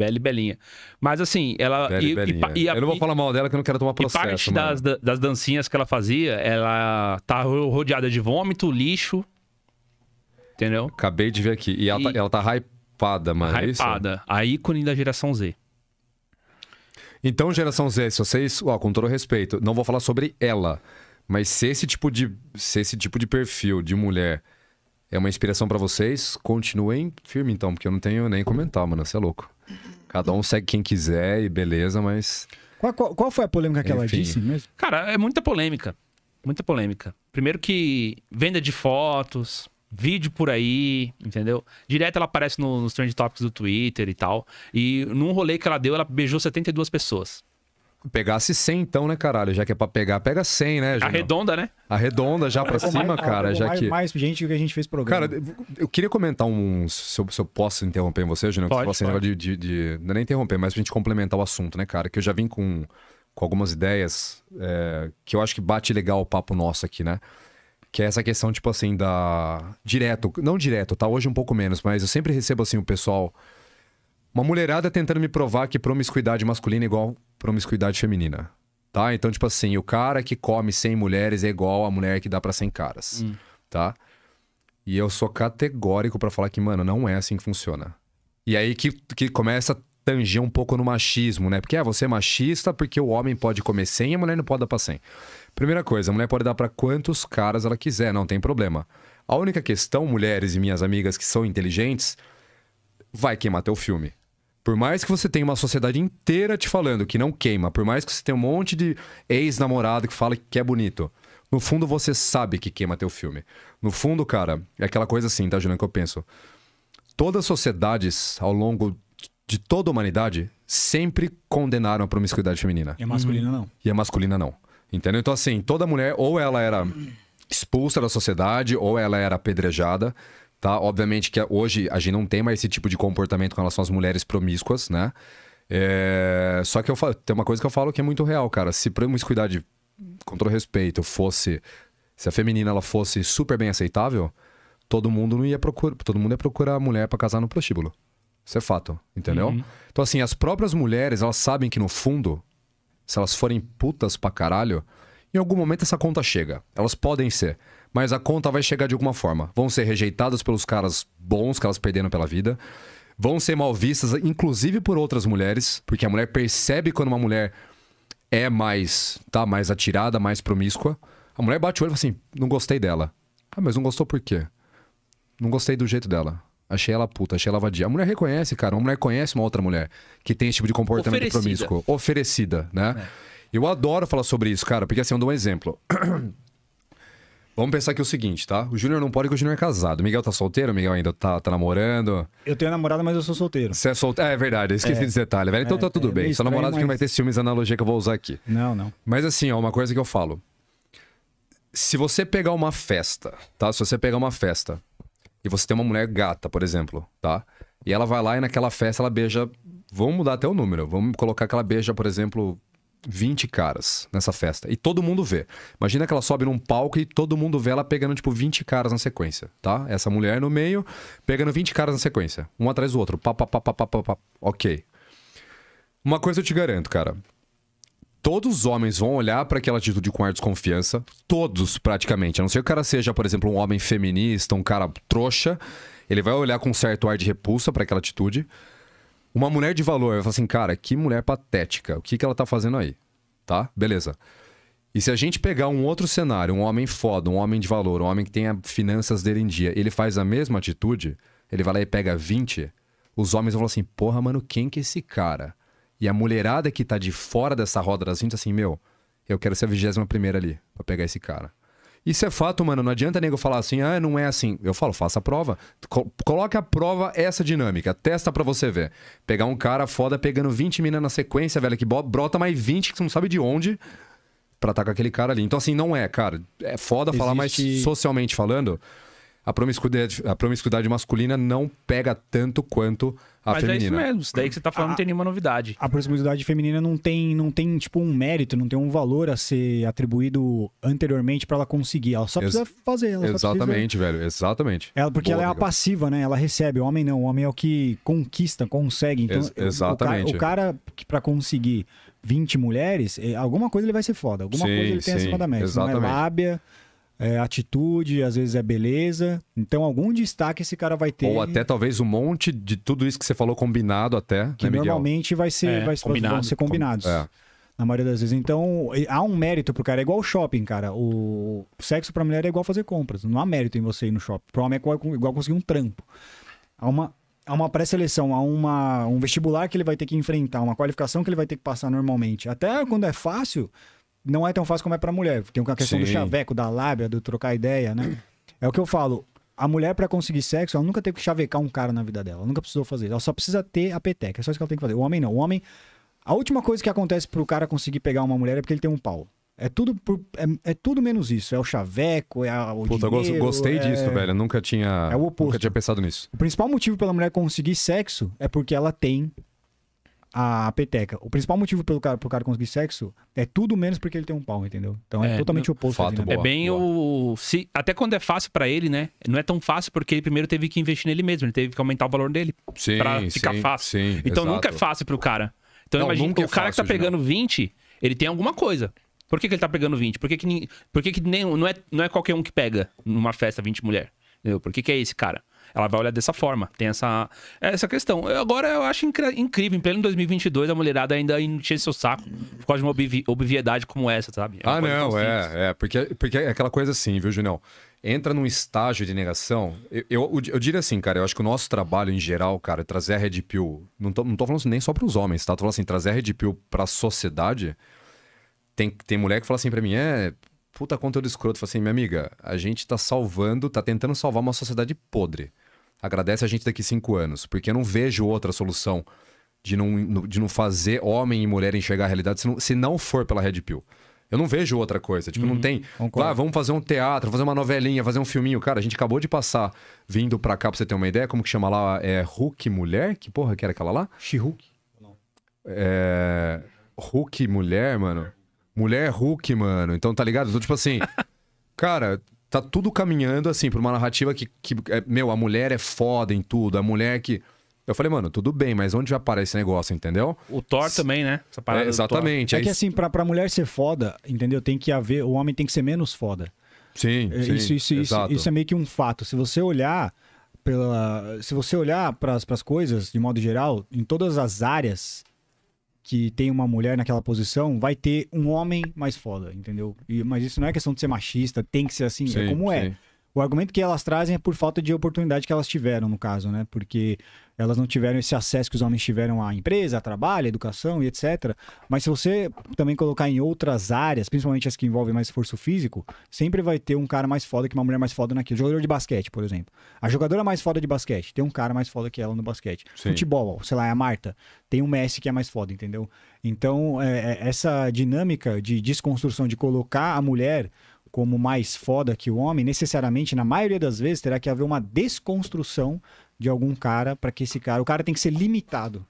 Bela e belinha. Mas assim, ela. e, E, e a, eu não vou falar mal dela que eu não quero tomar processo. E parte das, das dancinhas que ela fazia, ela tá rodeada de vômito, lixo. Entendeu? Acabei de ver aqui. E ela, tá, e... Tá, ela tá hypada, mano. Hypada. É isso? A ícone da geração Z. Então, geração Z, se vocês, ó, com todo respeito, não vou falar sobre ela. Mas se esse tipo de, se esse tipo de perfil de mulher é uma inspiração para vocês, continuem firme então, porque eu não tenho nem comentar, mano. Você é louco. Cada um segue quem quiser e beleza, mas. Qual, qual, qual foi a polêmica que Enfim. ela disse mesmo? Cara, é muita polêmica. Muita polêmica. Primeiro que venda de fotos, vídeo por aí, entendeu? Direto ela aparece no, nos trend topics do Twitter e tal. E num rolê que ela deu, ela beijou 72 pessoas. Pegasse 100 então, né, caralho? Já que é pra pegar, pega 100, né, Júnior? Arredonda, né? Arredonda já pra cima, mais, cara, já mais, que... mais gente que a gente fez programa. Cara, eu queria comentar um... Se eu, se eu posso interromper você, Júnior? Pode, você pode. Assim, de, de, de... Não é nem interromper, mas pra gente complementar o assunto, né, cara? Que eu já vim com, com algumas ideias é, que eu acho que bate legal o papo nosso aqui, né? Que é essa questão, tipo assim, da... Direto, não direto, tá? Hoje um pouco menos, mas eu sempre recebo, assim, o pessoal... Uma mulherada tentando me provar que promiscuidade masculina é igual promiscuidade feminina. Tá? Então, tipo assim, o cara que come 100 mulheres é igual a mulher que dá para 100 caras. Hum. Tá? E eu sou categórico para falar que, mano, não é assim que funciona. E aí que, que começa a tanger um pouco no machismo, né? Porque, é, você é machista porque o homem pode comer 100 e a mulher não pode dar pra 100. Primeira coisa, a mulher pode dar para quantos caras ela quiser, não tem problema. A única questão, mulheres e minhas amigas que são inteligentes, vai queimar teu filme. Por mais que você tenha uma sociedade inteira te falando que não queima, por mais que você tenha um monte de ex-namorado que fala que é bonito, no fundo você sabe que queima teu filme. No fundo, cara, é aquela coisa assim, tá, Juliano, que eu penso. Todas as sociedades ao longo de toda a humanidade sempre condenaram a promiscuidade feminina. E a masculina uhum. não. E a masculina não. Entendeu? Então, assim, toda mulher, ou ela era expulsa da sociedade, ou ela era apedrejada. Tá? Obviamente que hoje a gente não tem mais esse tipo de comportamento com relação às mulheres promíscuas, né? É... Só que eu falo, tem uma coisa que eu falo que é muito real, cara. Se promiscuidade, com todo respeito, fosse. Se a feminina ela fosse super bem aceitável, todo mundo não ia procurar. Todo mundo ia procurar a mulher para casar no prostíbulo. Isso é fato, entendeu? Uhum. Então, assim, as próprias mulheres, elas sabem que no fundo, se elas forem putas pra caralho, em algum momento essa conta chega. Elas podem ser mas a conta vai chegar de alguma forma. Vão ser rejeitadas pelos caras bons que elas perderam pela vida. Vão ser mal vistas, inclusive por outras mulheres, porque a mulher percebe quando uma mulher é mais, tá mais atirada, mais promíscua. A mulher bate o olho e fala assim: não gostei dela. Ah, mas não gostou por quê? Não gostei do jeito dela. Achei ela puta, achei ela vadia. A mulher reconhece, cara. Uma mulher conhece uma outra mulher que tem esse tipo de comportamento Oferecida. promíscuo. Oferecida, né? É. Eu adoro falar sobre isso, cara, porque assim, eu dou um exemplo. Vamos pensar aqui o seguinte, tá? O Júnior não pode porque o Júnior é casado. O Miguel tá solteiro? O Miguel ainda tá, tá namorando? Eu tenho namorada, mas eu sou solteiro. Você é solteiro? É verdade, eu esqueci é. desse detalhe, velho. Então tá é, tá tudo é, bem. Sua namorada mas... que vai ter ciúmes analogia que eu vou usar aqui. Não, não. Mas assim, ó, uma coisa que eu falo. Se você pegar uma festa, tá? Se você pegar uma festa e você tem uma mulher gata, por exemplo, tá? E ela vai lá e naquela festa ela beija. Vamos mudar até o número. Vamos colocar que ela beija, por exemplo, 20 caras nessa festa. E todo mundo vê. Imagina que ela sobe num palco e todo mundo vê ela pegando, tipo, 20 caras na sequência, tá? Essa mulher no meio, pegando 20 caras na sequência. Um atrás do outro. Pá, pá, pá, pá, pá, pá, pá. Ok. Uma coisa eu te garanto, cara. Todos os homens vão olhar para aquela atitude com ar de desconfiança. Todos, praticamente. A não ser que o cara seja, por exemplo, um homem feminista, um cara trouxa. Ele vai olhar com certo ar de repulsa para aquela atitude. Uma mulher de valor vai falar assim, cara, que mulher patética, o que, que ela tá fazendo aí? Tá? Beleza. E se a gente pegar um outro cenário, um homem foda, um homem de valor, um homem que tem as finanças dele em dia, ele faz a mesma atitude, ele vai lá e pega 20, os homens vão falar assim, porra, mano, quem que é esse cara? E a mulherada que tá de fora dessa roda das 20, assim, meu, eu quero ser a 21 primeira ali, pra pegar esse cara. Isso é fato, mano. Não adianta nego falar assim, ah, não é assim. Eu falo, faça a prova. Co coloque a prova essa dinâmica. Testa pra você ver. Pegar um cara foda pegando 20 minas na sequência, velho, que brota mais 20 que você não sabe de onde pra estar tá com aquele cara ali. Então, assim, não é, cara. É foda Existe... falar, mas socialmente falando, a promiscuidade, a promiscuidade masculina não pega tanto quanto a Mas feminina. Mas é isso mesmo, isso daí que você tá falando a, não tem nenhuma novidade. A promiscuidade feminina não tem, não tem, tipo, um mérito, não tem um valor a ser atribuído anteriormente para ela conseguir. Ela só precisa Ex fazer. Ela exatamente, precisa... velho, exatamente. Ela, porque Boa, ela é a passiva, né? Ela recebe, o homem não, o homem é o que conquista, consegue. Então, Ex exatamente. O cara, o cara que para conseguir 20 mulheres, é, alguma coisa ele vai ser foda, alguma sim, coisa ele tem sim, acima da média. Exatamente. Não é lábia é atitude, às vezes é beleza. Então, algum destaque esse cara vai ter. Ou até talvez um monte de tudo isso que você falou combinado até. Né, que né, normalmente vai ser, é, vai combinado. vão ser combinados. É. Na maioria das vezes. Então, há um mérito pro cara. É igual o shopping, cara. O sexo pra mulher é igual fazer compras. Não há mérito em você ir no shopping. Pro homem é igual, igual conseguir um trampo. Há uma, há uma pré-seleção, há uma, um vestibular que ele vai ter que enfrentar, uma qualificação que ele vai ter que passar normalmente. Até quando é fácil, não é tão fácil como é pra mulher. Tem a questão Sim. do chaveco, da lábia, do trocar ideia, né? É o que eu falo. A mulher, para conseguir sexo, ela nunca teve que chavecar um cara na vida dela. Ela nunca precisou fazer. Ela só precisa ter a peteca. É só isso que ela tem que fazer. O homem não. O homem. A última coisa que acontece pro cara conseguir pegar uma mulher é porque ele tem um pau. É tudo, por, é, é, tudo menos isso. É o chaveco, é o Puta, dinheiro, gostei é... disso, velho. Eu nunca tinha, é o oposto. nunca tinha pensado nisso. O principal motivo pela mulher conseguir sexo é porque ela tem a peteca. O principal motivo pelo cara, pro cara conseguir sexo é tudo menos porque ele tem um pau, entendeu? Então é, é totalmente oposto. Fato, né? boa, é bem boa. o. Se, até quando é fácil para ele, né? Não é tão fácil porque ele primeiro teve que investir nele mesmo, ele teve que aumentar o valor dele sim, pra ficar sim, fácil. Sim, então exato. nunca é fácil pro cara. Então imagina que o é cara é fácil, que tá pegando não. 20, ele tem alguma coisa. Por que, que ele tá pegando 20? Por que, que, por que, que nem, não, é, não é qualquer um que pega numa festa 20 mulher? Entendeu? Por que, que é esse cara? Ela vai olhar dessa forma. Tem essa, essa questão. Eu, agora eu acho incrível. Em pleno 2022, a mulherada ainda enche seu saco por causa de uma obviedade como essa, sabe? É ah, não, é. é porque, porque é aquela coisa assim, viu, Julião? entra num estágio de negação. Eu, eu, eu, diria assim, cara, eu acho que o nosso trabalho em geral, cara, trazer a Red Pill. Não tô, não tô falando nem só para os homens, tá? Tô falando assim, trazer a Red Pill pra sociedade. Tem, tem mulher que fala assim pra mim, é, puta conteúdo escroto. Falei assim, minha amiga, a gente tá salvando, tá tentando salvar uma sociedade podre. Agradece a gente daqui cinco anos, porque eu não vejo outra solução de não, de não fazer homem e mulher enxergar a realidade se não, se não for pela Red Pill. Eu não vejo outra coisa. Tipo, uhum, não tem. Concordo. Ah, vamos fazer um teatro, fazer uma novelinha, fazer um filminho. Cara, a gente acabou de passar vindo pra cá pra você ter uma ideia. Como que chama lá? É Hulk Mulher? Que porra que era aquela lá? She-Hulk. É. Hulk Mulher, mano. Mulher é Hulk, mano. Então, tá ligado? Então, tipo assim. cara, tá tudo caminhando assim pra uma narrativa que, que é, meu, a mulher é foda em tudo, a mulher que. Eu falei, mano, tudo bem, mas onde vai parar esse negócio, entendeu? O Thor S também, né? Essa parada é, exatamente. É que assim, pra, pra mulher ser foda, entendeu? Tem que haver. O homem tem que ser menos foda. Sim, é, sim isso, isso, isso, isso, é meio que um fato. Se você olhar pela. Se você olhar para as coisas, de modo geral, em todas as áreas, que tem uma mulher naquela posição, vai ter um homem mais foda, entendeu? E, mas isso não é questão de ser machista, tem que ser assim, é sim, é como sim. é. O argumento que elas trazem é por falta de oportunidade que elas tiveram, no caso, né? Porque elas não tiveram esse acesso que os homens tiveram à empresa, a trabalho, à educação e etc. Mas se você também colocar em outras áreas, principalmente as que envolvem mais esforço físico, sempre vai ter um cara mais foda que uma mulher mais foda naquilo. Jogador de basquete, por exemplo. A jogadora mais foda de basquete tem um cara mais foda que ela no basquete. Sim. Futebol, sei lá, é a Marta. Tem um Messi que é mais foda, entendeu? Então, é, é essa dinâmica de desconstrução, de colocar a mulher como mais foda que o homem, necessariamente, na maioria das vezes, terá que haver uma desconstrução de algum cara para que esse cara. O cara tem que ser limitado.